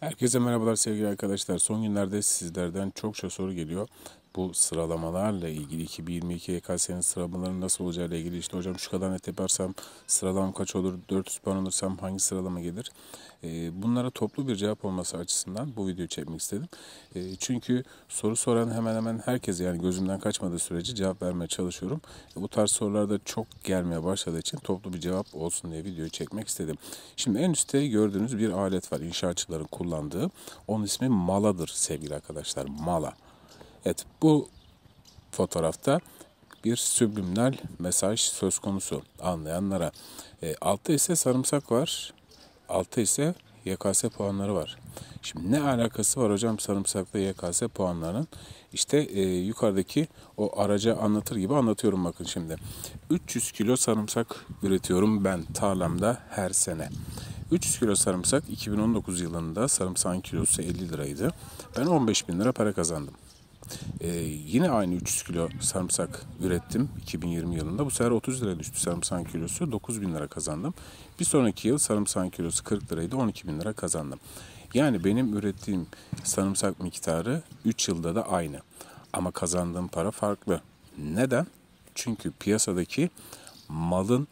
Herkese merhabalar sevgili arkadaşlar. Son günlerde sizlerden çokça soru geliyor bu sıralamalarla ilgili 2022 YKS'nin e sıralamaları nasıl olacağıyla ilgili işte hocam şu kadar net yaparsam sıralam kaç olur 400 puan olursam hangi sıralama gelir e, bunlara toplu bir cevap olması açısından bu videoyu çekmek istedim e, çünkü soru soran hemen hemen herkes yani gözümden kaçmadığı sürece cevap vermeye çalışıyorum e, bu tarz sorularda çok gelmeye başladığı için toplu bir cevap olsun diye videoyu çekmek istedim şimdi en üstte gördüğünüz bir alet var inşaatçıların kullandığı onun ismi maladır sevgili arkadaşlar mala Evet bu fotoğrafta bir sübliminal mesaj söz konusu anlayanlara. E, altta ise sarımsak var. Altta ise YKS puanları var. Şimdi ne alakası var hocam sarımsakla YKS puanlarının? İşte e, yukarıdaki o araca anlatır gibi anlatıyorum bakın şimdi. 300 kilo sarımsak üretiyorum ben tarlamda her sene. 300 kilo sarımsak 2019 yılında sarımsağın kilosu 50 liraydı. Ben 15 bin lira para kazandım. Ee, yine aynı 300 kilo sarımsak ürettim 2020 yılında. Bu sefer 30 lira düştü sarımsak kilosu. 9 bin lira kazandım. Bir sonraki yıl sarımsak kilosu 40 liraydı. 12 bin lira kazandım. Yani benim ürettiğim sarımsak miktarı 3 yılda da aynı. Ama kazandığım para farklı. Neden? Çünkü piyasadaki malın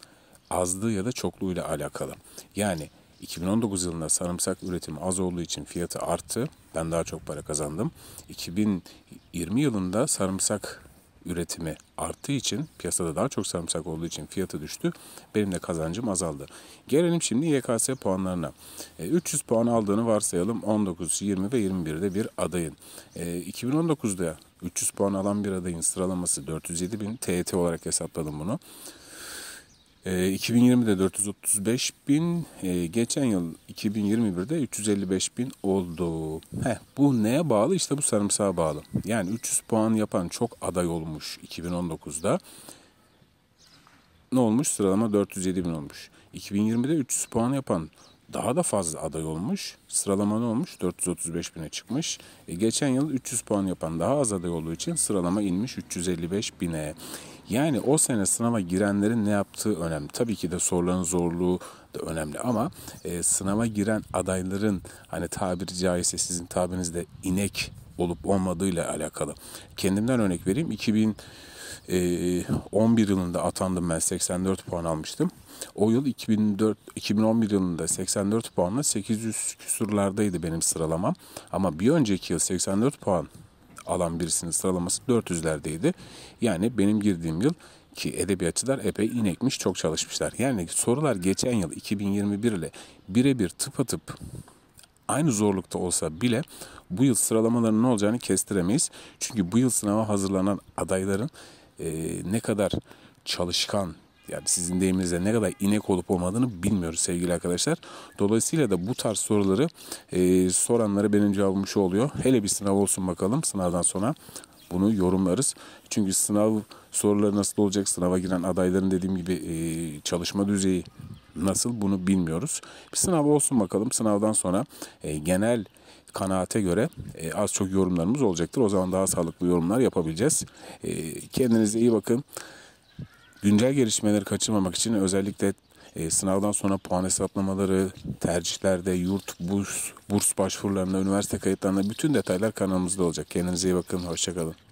azlığı ya da çokluğuyla alakalı. Yani 2019 yılında sarımsak üretimi az olduğu için fiyatı arttı ben daha çok para kazandım. 2020 yılında sarımsak üretimi arttığı için piyasada daha çok sarımsak olduğu için fiyatı düştü. Benim de kazancım azaldı. Gelelim şimdi YKS puanlarına. 300 e, puan aldığını varsayalım 19, 20 ve 21'de bir adayın. 2019'da e, 300 puan alan bir adayın sıralaması 407 bin. TET olarak hesapladım bunu. 2020'de ee, 435 bin, ee, geçen yıl 2021'de 355 bin oldu. Heh, bu neye bağlı? İşte bu sarımsağa bağlı. Yani 300 puan yapan çok aday olmuş 2019'da. Ne olmuş? Sıralama 407 bin olmuş. 2020'de 300 puan yapan daha da fazla aday olmuş. Sıralama ne olmuş? 435 bine çıkmış. E, geçen yıl 300 puan yapan daha az aday olduğu için sıralama inmiş 355 bine. Yani o sene sınava girenlerin ne yaptığı önemli. Tabii ki de soruların zorluğu da önemli ama e, sınava giren adayların hani tabiri caizse sizin tabirinizde inek olup olmadığıyla alakalı. Kendimden örnek vereyim. 2011 e, yılında atandım ben 84 puan almıştım. O yıl 2004, 2011 yılında 84 puanla 800 küsurlardaydı benim sıralamam. Ama bir önceki yıl 84 puan alan birisinin sıralaması 400'lerdeydi. Yani benim girdiğim yıl ki edebiyatçılar epey inekmiş çok çalışmışlar. Yani sorular geçen yıl 2021 ile birebir tıpatıp aynı zorlukta olsa bile bu yıl sıralamaların ne olacağını kestiremeyiz. Çünkü bu yıl sınava hazırlanan adayların e, ne kadar çalışkan yani sizin deyiminizde ne kadar inek olup olmadığını bilmiyoruz sevgili arkadaşlar. Dolayısıyla da bu tarz soruları e, soranlara benim cevabım şu oluyor. Hele bir sınav olsun bakalım sınavdan sonra bunu yorumlarız. Çünkü sınav soruları nasıl olacak? Sınava giren adayların dediğim gibi e, çalışma düzeyi Nasıl bunu bilmiyoruz. Bir sınav olsun bakalım. Sınavdan sonra e, genel kanaate göre e, az çok yorumlarımız olacaktır. O zaman daha sağlıklı yorumlar yapabileceğiz. E, kendinize iyi bakın. Güncel gelişmeleri kaçırmamak için özellikle e, sınavdan sonra puan hesaplamaları, tercihlerde, yurt, burs, burs başvurularında, üniversite kayıtlarında bütün detaylar kanalımızda olacak. Kendinize iyi bakın, hoşçakalın.